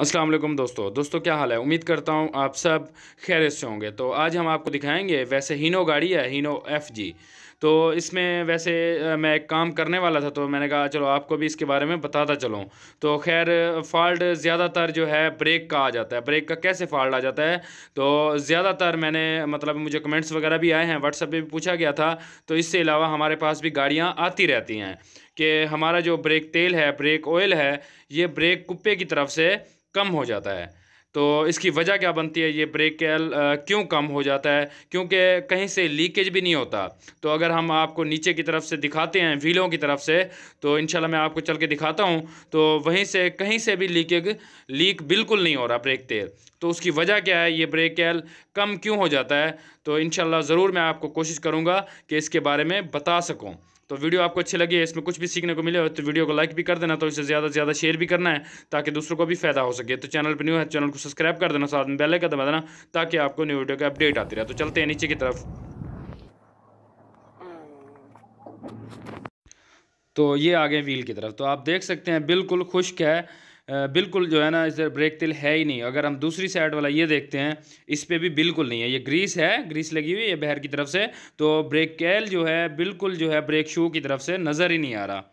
असलम दोस्तों दोस्तों क्या हाल है उम्मीद करता हूँ आप सब खैर से होंगे तो आज हम आपको दिखाएंगे वैसे हीनो गाड़ी है हीनो एफ जी तो इसमें वैसे मैं एक काम करने वाला था तो मैंने कहा चलो आपको भी इसके बारे में बताता चलूँ तो खैर फॉल्ट ज़्यादातर जो है ब्रेक का आ जाता है ब्रेक का कैसे फॉल्ट आ जाता है तो ज़्यादातर मैंने मतलब मुझे कमेंट्स वगैरह भी आए हैं व्हाट्सएप पर भी पूछा गया था तो इससे अलावा हमारे पास भी गाड़ियाँ आती रहती हैं कि हमारा जो ब्रेक तेल है ब्रेक ऑयल है ये ब्रेक कुप्पे की तरफ से कम हो जाता है तो इसकी वजह क्या बनती है ये ब्रेक कैल क्यों कम हो जाता है क्योंकि कहीं से लीकेज भी नहीं होता तो अगर हम आपको नीचे की तरफ से दिखाते हैं व्हीलों की तरफ से तो इंशाल्लाह मैं आपको चल के दिखाता हूँ तो वहीं से कहीं से भी लीकेज लीक बिल्कुल नहीं हो रहा ब्रेक तेल तो उसकी वजह क्या है ये ब्रेक कैल कम क्यों हो जाता है तो इन ज़रूर मैं आपको कोशिश करूँगा कि इसके बारे में बता सकूँ तो वीडियो आपको अच्छी लगी है इसमें कुछ भी सीखने को मिले हो तो वीडियो को लाइक भी कर देना तो इसे ज़्यादा से ज़्यादा शेयर भी करना है ताकि दूसरों को भी फायदा हो सके तो चैनल पर न्यू है चैनल को सब्सक्राइब कर देना साथ में बेल का दबा देना ताकि आपको न्यू वीडियो का अपडेट आती रहे तो चलते हैं नीचे की तरफ तो ये आ गए व्हील की तरफ तो आप देख सकते हैं बिल्कुल खुश्क है बिल्कुल जो है ना इस ब्रेक तिल है ही नहीं अगर हम दूसरी साइड वाला ये देखते हैं इस पर भी बिल्कुल नहीं है ये ग्रीस है ग्रीस लगी हुई है बहर की तरफ से तो ब्रेक कैल जो है बिल्कुल जो है ब्रेक शू की तरफ से नज़र ही नहीं आ रहा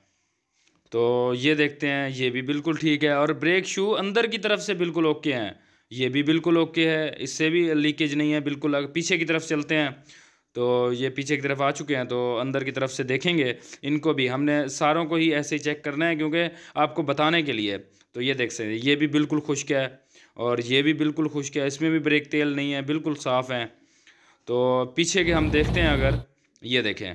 तो ये देखते हैं ये भी बिल्कुल ठीक है और ब्रेक शू अंदर की तरफ से बिल्कुल ओके हैं ये भी बिल्कुल ओके है इससे भी लीकेज नहीं है बिल्कुल अगर पीछे की तरफ चलते हैं तो ये पीछे की तरफ आ चुके हैं तो अंदर की तरफ से देखेंगे इनको भी हमने सारों को ही ऐसे ही चेक करना है क्योंकि आपको बताने के लिए तो ये देख सकते हैं ये भी बिल्कुल खुश्क है और ये भी बिल्कुल खुश्क है इसमें भी ब्रेक तेल नहीं है बिल्कुल साफ़ हैं तो पीछे के हम देखते हैं अगर ये देखें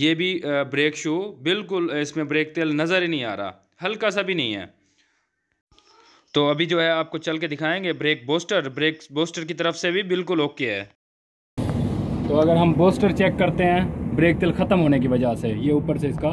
ये भी ब्रेक शू बिल्कुल इसमें ब्रेक तेल नज़र ही नहीं आ रहा हल्का सा भी नहीं है तो अभी जो है आपको चल के दिखाएंगे ब्रेक बोस्टर ब्रेक बोस्टर की तरफ से भी बिल्कुल ओके है तो अगर हम बोस्टर चेक करते हैं ब्रेक तेल ख़त्म होने की वजह से ये ऊपर से इसका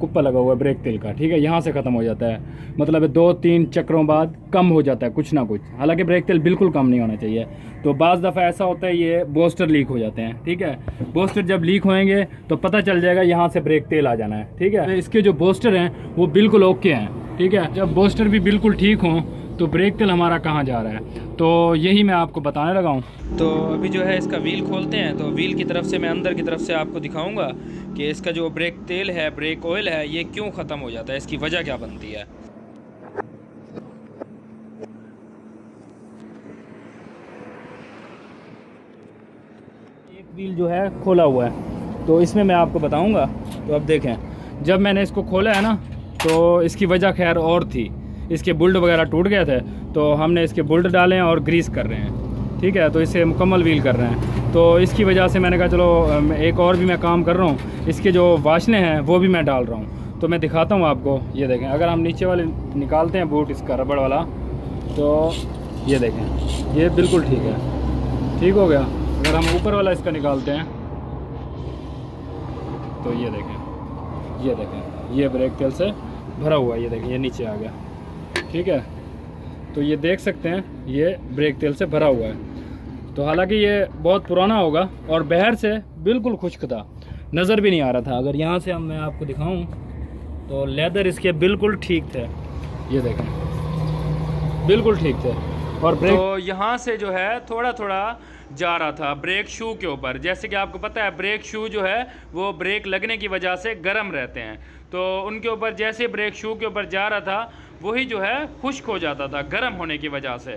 कुप्पा लगा हुआ है ब्रेक तेल का ठीक है यहाँ से ख़त्म हो जाता है मतलब दो तीन चक्रों बाद कम हो जाता है कुछ ना कुछ हालांकि ब्रेक तेल बिल्कुल कम नहीं होना चाहिए तो बज़ दफ़ा ऐसा होता है ये बोस्टर लीक हो जाते हैं ठीक है बोस्टर जब लीक होएंगे तो पता चल जाएगा यहाँ से ब्रेक तेल आ जाना है ठीक है तो इसके जो बोस्टर हैं वो बिल्कुल ओके हैं ठीक है जब बोस्टर भी बिल्कुल ठीक हों तो ब्रेक तेल हमारा कहाँ जा रहा है तो यही मैं आपको बताने लगा हूँ तो अभी जो है इसका व्हील खोलते हैं तो व्हील की तरफ से मैं अंदर की तरफ से आपको दिखाऊँगा कि इसका जो ब्रेक तेल है ब्रेक ऑयल है ये क्यों ख़त्म हो जाता है इसकी वजह क्या बनती है व्हील जो है खोला हुआ है तो इसमें मैं आपको बताऊंगा तो अब देखें जब मैंने इसको खोला है ना तो इसकी वजह खैर और थी इसके बुल्ड वगैरह टूट गए थे तो हमने इसके बुल्ड डाले और ग्रीस कर रहे हैं ठीक है तो इसे मुकम्मल व्हील कर रहे हैं तो इसकी वजह से मैंने कहा चलो एक और भी मैं काम कर रहा हूँ इसके जो वाशने हैं वो भी मैं डाल रहा हूँ तो मैं दिखाता हूँ आपको ये देखें अगर हम नीचे वाले निकालते हैं बूट इसका रबड़ वाला तो ये देखें ये बिल्कुल ठीक है ठीक हो गया अगर हम ऊपर वाला इसका निकालते हैं तो ये देखें ये देखें ये ब्रेक तेल से भरा हुआ है ये देखें ये नीचे आ गया ठीक है तो ये देख सकते हैं ये ब्रेक तेल से भरा हुआ है तो हालांकि ये बहुत पुराना होगा और बहर से बिल्कुल खुश्क था नज़र भी नहीं आ रहा था अगर यहाँ से हम मैं आपको दिखाऊँ तो लेदर इसके बिल्कुल ठीक थे ये देखें बिल्कुल ठीक थे और ब्रेक तो यहाँ से जो है थोड़ा थोड़ा जा रहा था ब्रेक शू के ऊपर जैसे कि आपको पता है ब्रेक शू जो है वो ब्रेक लगने की वजह से गर्म रहते हैं तो उनके ऊपर जैसे ब्रेक शू के ऊपर जा रहा था वही जो है खुश्क हो जाता था गर्म होने की वजह से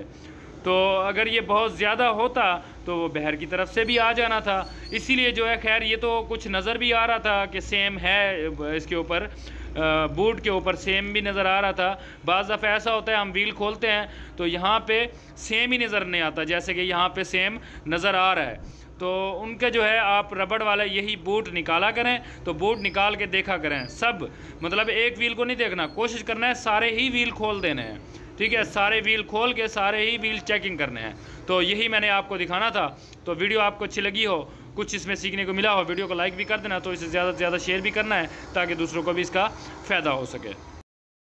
तो अगर ये बहुत ज़्यादा होता तो वो बहर की तरफ से भी आ जाना था इसीलिए जो है खैर ये तो कुछ नज़र भी आ रहा था कि सेम है इसके ऊपर बूट के ऊपर सेम भी नज़र आ रहा था बाज दफ़ा ऐसा होता है हम व्हील खोलते हैं तो यहाँ पे सेम ही नज़र नहीं आता जैसे कि यहाँ पे सेम नज़र आ रहा है तो उनके जो है आप रबड़ वाले यही बूट निकाला करें तो बूट निकाल के देखा करें सब मतलब एक व्हील को नहीं देखना कोशिश करना है सारे ही व्हील खोल देने हैं ठीक है सारे व्हील खोल के सारे ही व्हील चेकिंग करने हैं तो यही मैंने आपको दिखाना था तो वीडियो आपको अच्छी लगी हो कुछ इसमें सीखने को मिला हो वीडियो को लाइक भी कर देना तो इसे ज़्यादा से ज़्यादा शेयर भी करना है ताकि दूसरों को भी इसका फ़ायदा हो सके